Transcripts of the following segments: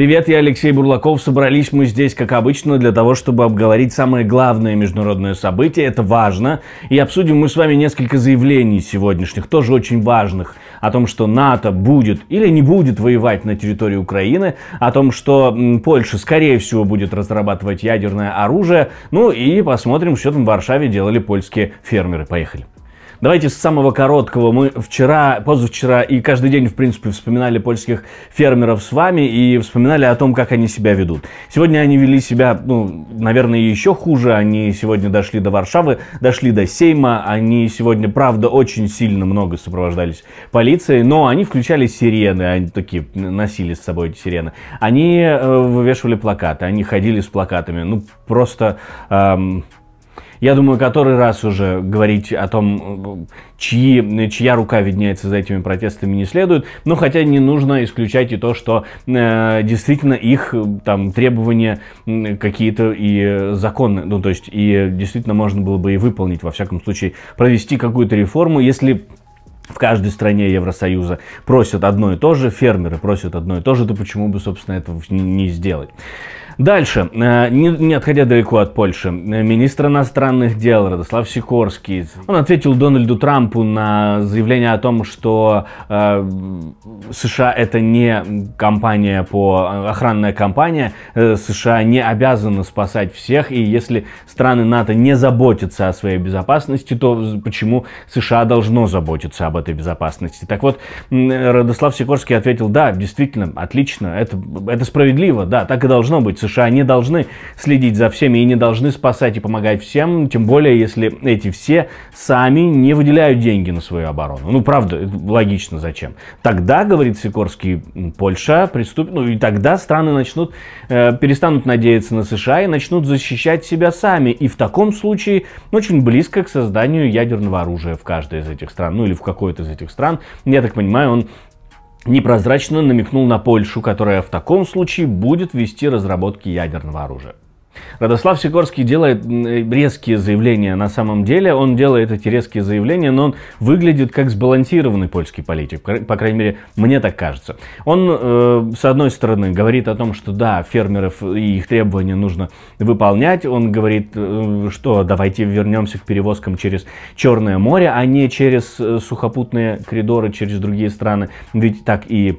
Привет, я Алексей Бурлаков. Собрались мы здесь, как обычно, для того, чтобы обговорить самое главное международное событие. Это важно. И обсудим мы с вами несколько заявлений сегодняшних, тоже очень важных, о том, что НАТО будет или не будет воевать на территории Украины, о том, что Польша, скорее всего, будет разрабатывать ядерное оружие. Ну и посмотрим, что там в Варшаве делали польские фермеры. Поехали. Давайте с самого короткого. Мы вчера, позавчера и каждый день, в принципе, вспоминали польских фермеров с вами и вспоминали о том, как они себя ведут. Сегодня они вели себя, ну, наверное, еще хуже. Они сегодня дошли до Варшавы, дошли до Сейма. Они сегодня, правда, очень сильно много сопровождались полицией, но они включали сирены. Они такие носили с собой эти сирены. Они э, вывешивали плакаты, они ходили с плакатами. Ну, просто... Эм, я думаю, который раз уже говорить о том, чьи, чья рука виднеется за этими протестами, не следует. Но ну, хотя не нужно исключать и то, что э, действительно их там требования какие-то и законные, ну то есть и действительно можно было бы и выполнить, во всяком случае, провести какую-то реформу, если в каждой стране Евросоюза просят одно и то же, фермеры просят одно и то же, то почему бы, собственно, этого не сделать? Дальше, э, не, не отходя далеко от Польши, э, министр иностранных дел Радослав Сикорский, он ответил Дональду Трампу на заявление о том, что э, США это не компания по э, охранная компания, США не обязаны спасать всех, и если страны НАТО не заботятся о своей безопасности, то почему США должно заботиться об этой безопасности? Так вот, Радослав Сикорский ответил, да, действительно, отлично, это, это справедливо, да, так и должно быть. США не должны следить за всеми и не должны спасать и помогать всем, тем более, если эти все сами не выделяют деньги на свою оборону. Ну, правда, логично, зачем. Тогда, говорит Сикорский, Польша приступит, ну и тогда страны начнут, э, перестанут надеяться на США и начнут защищать себя сами. И в таком случае очень близко к созданию ядерного оружия в каждой из этих стран, ну или в какой-то из этих стран. Я так понимаю, он непрозрачно намекнул на Польшу, которая в таком случае будет вести разработки ядерного оружия. Радослав Сикорский делает резкие заявления. На самом деле он делает эти резкие заявления, но он выглядит как сбалансированный польский политик. По крайней мере, мне так кажется. Он, э, с одной стороны, говорит о том, что да, фермеров и их требования нужно выполнять. Он говорит, э, что давайте вернемся к перевозкам через Черное море, а не через э, сухопутные коридоры, через другие страны. Ведь так и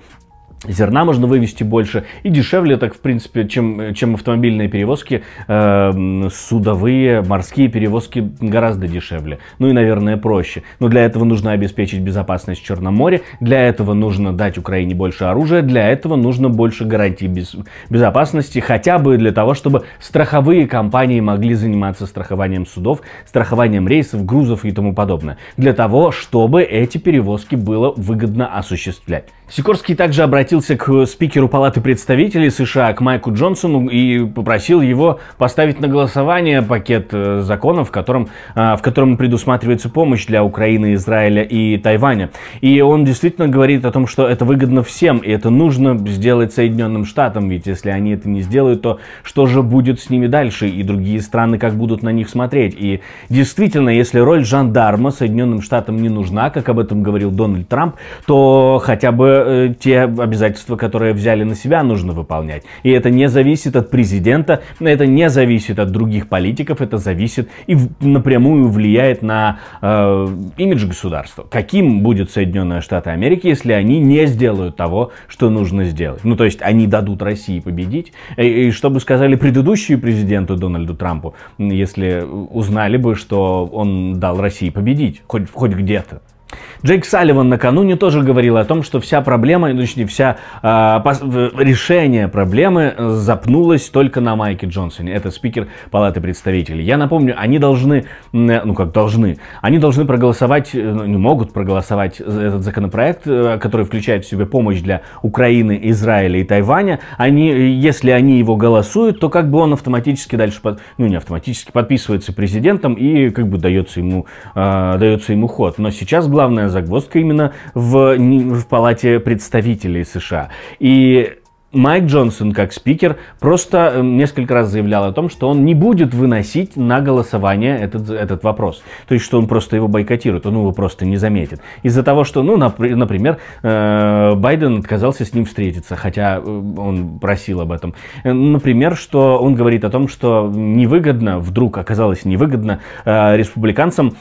Зерна можно вывести больше и дешевле, так в принципе, чем, чем автомобильные перевозки, э, судовые, морские перевозки гораздо дешевле. Ну и, наверное, проще. Но для этого нужно обеспечить безопасность Черноморья, для этого нужно дать Украине больше оружия, для этого нужно больше гарантий без, безопасности, хотя бы для того, чтобы страховые компании могли заниматься страхованием судов, страхованием рейсов, грузов и тому подобное. Для того, чтобы эти перевозки было выгодно осуществлять. Сикорский также обратил обратился к спикеру Палаты представителей США, к Майку Джонсону, и попросил его поставить на голосование пакет э, законов, в котором, э, в котором предусматривается помощь для Украины, Израиля и Тайваня. И он действительно говорит о том, что это выгодно всем, и это нужно сделать Соединенным Штатам, ведь если они это не сделают, то что же будет с ними дальше, и другие страны как будут на них смотреть. И действительно, если роль жандарма Соединенным Штатам не нужна, как об этом говорил Дональд Трамп, то хотя бы э, те обязательства, обязательства, которые взяли на себя, нужно выполнять. И это не зависит от президента, это не зависит от других политиков, это зависит и напрямую влияет на э, имидж государства. Каким будет Соединенные Штаты Америки, если они не сделают того, что нужно сделать? Ну, то есть они дадут России победить. И, и что сказали предыдущие президенту Дональду Трампу, если узнали бы, что он дал России победить, хоть, хоть где-то? Джейк Салливан накануне тоже говорил о том, что вся проблема, ну, точнее, вся э, решение проблемы запнулось только на Майке Джонсоне. Это спикер Палаты представителей. Я напомню, они должны, ну как должны, они должны проголосовать, э, ну, не могут проголосовать этот законопроект, э, который включает в себя помощь для Украины, Израиля и Тайваня. Они, если они его голосуют, то как бы он автоматически дальше, под, ну не автоматически, подписывается президентом и как бы дается ему, э, дается ему ход. Но сейчас главное главная загвоздка именно в, в Палате представителей США. И Майк Джонсон, как спикер, просто э, несколько раз заявлял о том, что он не будет выносить на голосование этот, этот вопрос. То есть, что он просто его бойкотирует, он его просто не заметит. Из-за того, что, ну, например, э, Байден отказался с ним встретиться, хотя э, он просил об этом. Например, что он говорит о том, что невыгодно, вдруг оказалось невыгодно республиканцам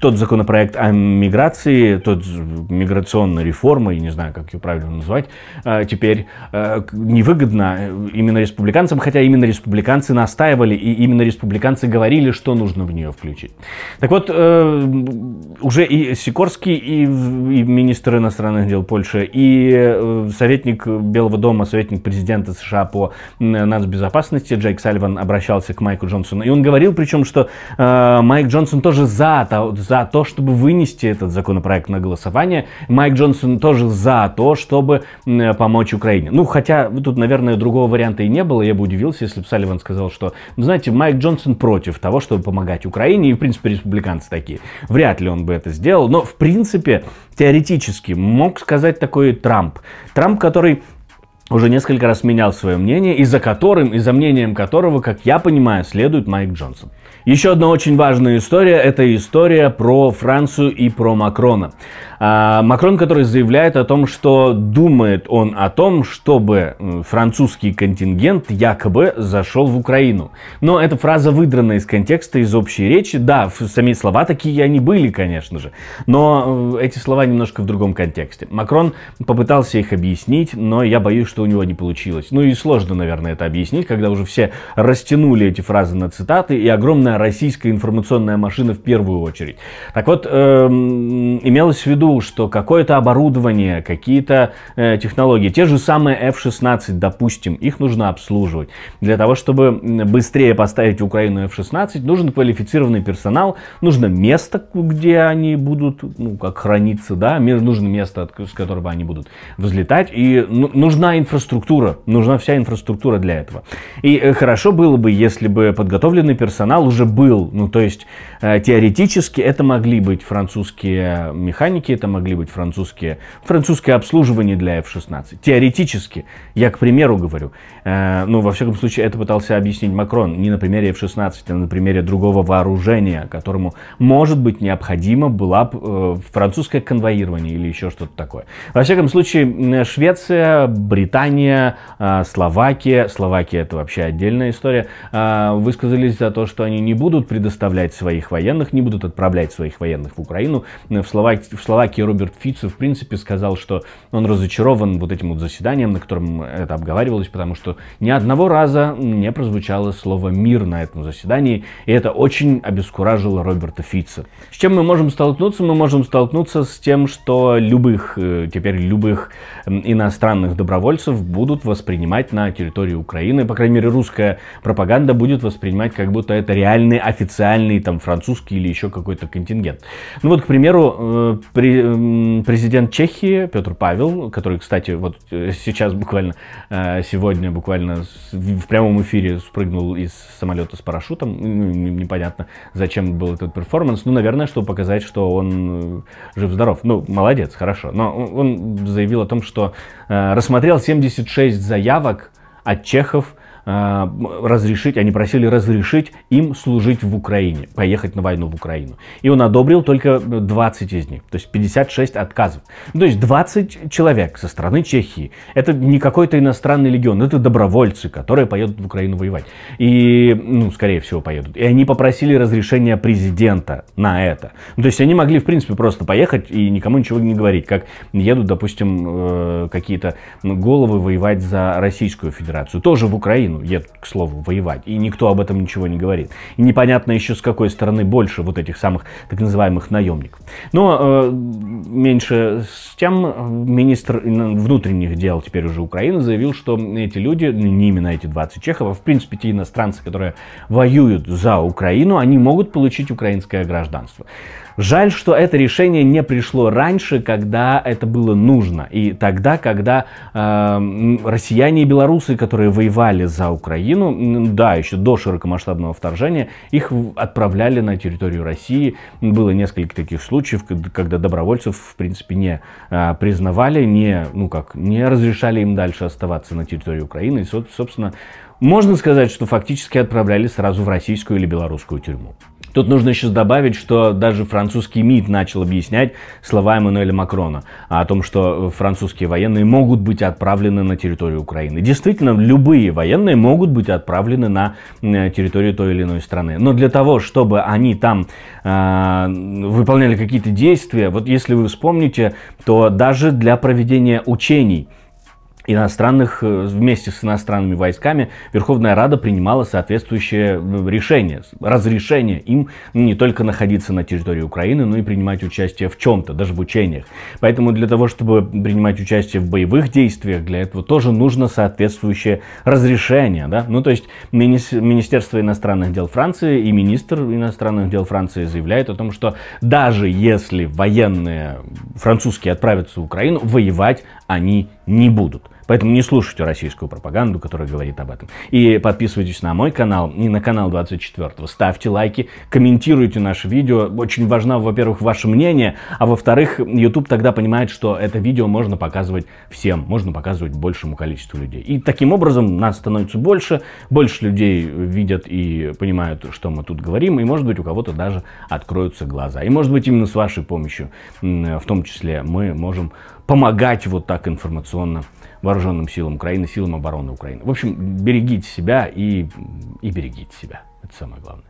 тот законопроект о миграции, тот миграционная реформа, я не знаю, как ее правильно назвать, теперь... Э, невыгодно э, именно республиканцам, хотя именно республиканцы настаивали и именно республиканцы говорили, что нужно в нее включить. Так вот, э, уже и Сикорский, и, министр иностранных дел Польши, и советник Белого дома, советник президента США по нацбезопасности Джейк Сальван обращался к Майку Джонсону. И он говорил, причем, что Майк Джонсон тоже за то, за то, чтобы вынести этот законопроект на голосование. Майк Джонсон тоже за то, чтобы помочь Украине. Ну, хотя тут, наверное, другого варианта и не было. Я бы удивился, если бы Салливан сказал, что, ну, знаете, Майк Джонсон против того, чтобы помогать Украине, и, в принципе, республиканцы такие. Вряд ли он бы это сделал, но, в принципе, теоретически мог сказать такой Трамп. Трамп, который уже несколько раз менял свое мнение, и за которым, и за мнением которого, как я понимаю, следует Майк Джонсон. Еще одна очень важная история – это история про Францию и про Макрона. А, Макрон, который заявляет о том, что думает он о том, чтобы французский контингент якобы зашел в Украину. Но эта фраза выдрана из контекста, из общей речи. Да, сами слова такие они были, конечно же, но э, эти слова немножко в другом контексте. Макрон попытался их объяснить, но я боюсь, что что у него не получилось. Ну и сложно, наверное, это объяснить, когда уже все растянули эти фразы на цитаты и огромная российская информационная машина в первую очередь. Так вот, эм, имелось в виду, что какое-то оборудование, какие-то э, технологии, те же самые F-16, допустим, их нужно обслуживать. Для того, чтобы быстрее поставить Украину F-16, нужен квалифицированный персонал, нужно место, где они будут, ну, как храниться, да, нужно место, с которого они будут взлетать, и ну, нужна информация инфраструктура, нужна вся инфраструктура для этого. И э, хорошо было бы, если бы подготовленный персонал уже был, ну то есть э, теоретически это могли быть французские механики, это могли быть французские, французское обслуживание для F-16. Теоретически, я к примеру говорю, э, ну во всяком случае это пытался объяснить Макрон, не на примере F-16, а на примере другого вооружения, которому может быть необходимо была французское конвоирование или еще что-то такое. Во всяком случае, Швеция, Британия, Дания, а, Словакия, Словакия это вообще отдельная история, а, высказались за то, что они не будут предоставлять своих военных, не будут отправлять своих военных в Украину. В, Словак... в Словакии Роберт Фицу, в принципе, сказал, что он разочарован вот этим вот заседанием, на котором это обговаривалось, потому что ни одного раза не прозвучало слово «мир» на этом заседании, и это очень обескуражило Роберта Фица. С чем мы можем столкнуться? Мы можем столкнуться с тем, что любых, э, теперь любых иностранных добровольцев добровольцев будут воспринимать на территории Украины, по крайней мере, русская пропаганда будет воспринимать, как будто это реальный официальный там французский или еще какой-то контингент. Ну вот, к примеру, э, президент Чехии Петр Павел, который, кстати, вот э, сейчас буквально, э, сегодня буквально в прямом эфире спрыгнул из самолета с парашютом, ну, непонятно, зачем был этот перформанс, ну, наверное, чтобы показать, что он жив-здоров. Ну, молодец, хорошо. Но он заявил о том, что рассмотрел все 76 заявок от чехов Э, разрешить, они просили разрешить им служить в Украине, поехать на войну в Украину. И он одобрил только 20 из них, то есть 56 отказов. То есть 20 человек со стороны Чехии. Это не какой-то иностранный легион, это добровольцы, которые поедут в Украину воевать. И, ну, скорее всего, поедут. И они попросили разрешения президента на это. То есть они могли, в принципе, просто поехать и никому ничего не говорить, как едут, допустим, э, какие-то головы воевать за Российскую Федерацию, тоже в Украину Украину едут, к слову, воевать. И никто об этом ничего не говорит. И непонятно еще с какой стороны больше вот этих самых так называемых наемников. Но э, меньше с тем министр внутренних дел теперь уже Украины заявил, что эти люди, ну, не именно эти 20 чехов, а в принципе те иностранцы, которые воюют за Украину, они могут получить украинское гражданство. Жаль, что это решение не пришло раньше, когда это было нужно. И тогда, когда э, россияне и белорусы, которые воевали за за Украину, да, еще до широкомасштабного вторжения, их отправляли на территорию России. Было несколько таких случаев, когда добровольцев, в принципе, не а, признавали, не, ну как, не разрешали им дальше оставаться на территории Украины. И, собственно, можно сказать, что фактически отправляли сразу в российскую или белорусскую тюрьму. Тут нужно еще добавить, что даже французский МИД начал объяснять слова Эммануэля Макрона о том, что французские военные могут быть отправлены на территорию Украины. Действительно, любые военные могут быть отправлены на территорию той или иной страны. Но для того, чтобы они там э, выполняли какие-то действия, вот если вы вспомните, то даже для проведения учений – иностранных, э, вместе с иностранными войсками Верховная Рада принимала соответствующее э, решение, разрешение им не только находиться на территории Украины, но и принимать участие в чем-то, даже в учениях. Поэтому для того, чтобы принимать участие в боевых действиях, для этого тоже нужно соответствующее разрешение. Да? Ну, то есть мини Министерство иностранных дел Франции и министр иностранных дел Франции заявляют о том, что даже если военные французские отправятся в Украину, воевать они не будут. Поэтому не слушайте российскую пропаганду, которая говорит об этом. И подписывайтесь на мой канал и на канал 24. Ставьте лайки, комментируйте наше видео. Очень важно, во-первых, ваше мнение, а во-вторых, YouTube тогда понимает, что это видео можно показывать всем, можно показывать большему количеству людей. И таким образом нас становится больше, больше людей видят и понимают, что мы тут говорим, и, может быть, у кого-то даже откроются глаза. И, может быть, именно с вашей помощью, в том числе, мы можем помогать вот так информационно вооруженным силам Украины, силам обороны Украины. В общем, берегите себя и, и берегите себя. Это самое главное.